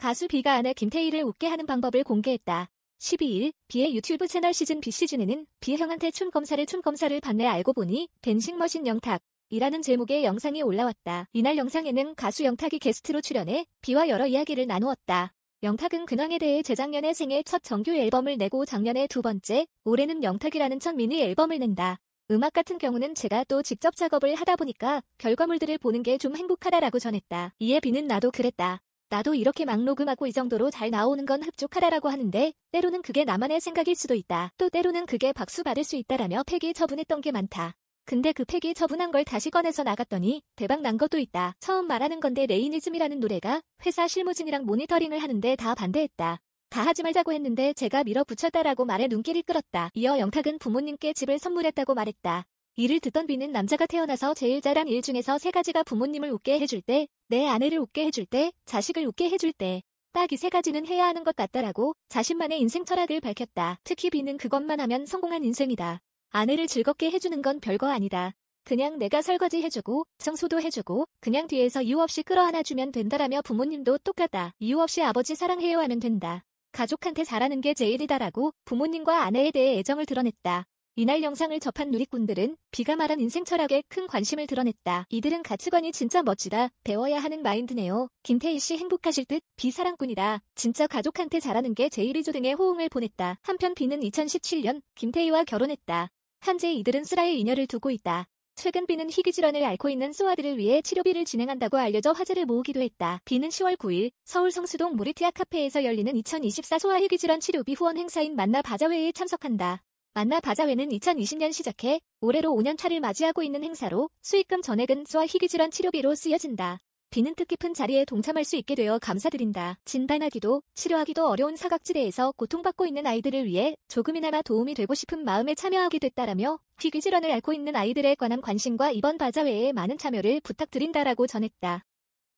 가수 비가 아내 김태희를 웃게 하는 방법을 공개했다. 12일 비의 유튜브 채널 시즌 B 시즌에는 비 형한테 춤 검사를 춤 검사를 받네 알고 보니 댄싱 머신 영탁. 이라는 제목의 영상이 올라왔다. 이날 영상에는 가수 영탁이 게스트로 출연해 비와 여러 이야기를 나누었다. 영탁은 근황에 대해 재작년에 생애 첫 정규 앨범을 내고 작년에 두 번째, 올해는 영탁이라는 첫 미니 앨범을 낸다. 음악 같은 경우는 제가 또 직접 작업을 하다 보니까 결과물들을 보는 게 좀 행복하다라고 전했다. 이에 비는 나도 그랬다. 나도 이렇게 막 녹음하고 이 정도로 잘 나오는 건 흡족하다라고 하는데 때로는 그게 나만의 생각일 수도 있다. 또 때로는 그게 박수 받을 수 있다라며 폐기 처분했던 게 많다. 근데 그 폐기 처분한 걸 다시 꺼내서 나갔더니 대박 난 것도 있다. 처음 말하는 건데 레이니즘이라는 노래가 회사 실무진이랑 모니터링을 하는데 다 반대했다. 다 하지 말자고 했는데 제가 밀어붙였다라고 말해 눈길을 끌었다. 이어 영탁은 부모님께 집을 선물했다고 말했다. 이를 듣던 비는 남자가 태어나서 제일 잘한 일 중에서 세 가지가 부모님을 웃게 해줄 때, 내 아내를 웃게 해줄 때, 자식을 웃게 해줄 때. 딱 이 세 가지는 해야 하는 것 같다라고 자신만의 인생 철학을 밝혔다. 특히 비는 그것만 하면 성공한 인생이다. 아내를 즐겁게 해주는 건 별거 아니다. 그냥 내가 설거지 해주고 청소도 해주고 그냥 뒤에서 이유 없이 끌어안아주면 된다라며 부모님도 똑같다. 이유 없이 아버지 사랑해요 하면 된다. 가족한테 잘하는 게 제일이다라고 부모님과 아내에 대해 애정을 드러냈다. 이날 영상을 접한 누리꾼들은 비가 말한 인생 철학에 큰 관심을 드러냈다. 이들은 가치관이 진짜 멋지다. 배워야 하는 마인드네요. 김태희 씨 행복하실 듯 비사랑꾼이다. 진짜 가족한테 잘하는 게 제1위조 등의 호응을 보냈다. 한편 비는 2017년 김태희와 결혼했다. 현재 이들은 쓰라의 인연을 두고 있다. 최근 비는 희귀질환을 앓고 있는 소아들을 위해 치료비를 진행한다고 알려져 화제를 모으기도 했다. 비는 10월 9일 서울 성수동 모리티아 카페에서 열리는 2024 소아 희귀질환 치료비 후원 행사인 만나 바자회에 참석한다. 만나 바자회는 2020년 시작해 올해로 5년차를 맞이하고 있는 행사로 수익금 전액은 소아 희귀질환 치료비로 쓰여진다. 비는 뜻깊은 자리에 동참할 수 있게 되어 감사드린다. 진단하기도 치료하기도 어려운 사각지대에서 고통받고 있는 아이들을 위해 조금이나마 도움이 되고 싶은 마음에 참여하게 됐다라며 희귀 질환을 앓고 있는 아이들에 관한 관심과 이번 바자회에 많은 참여를 부탁드린다라고 전했다.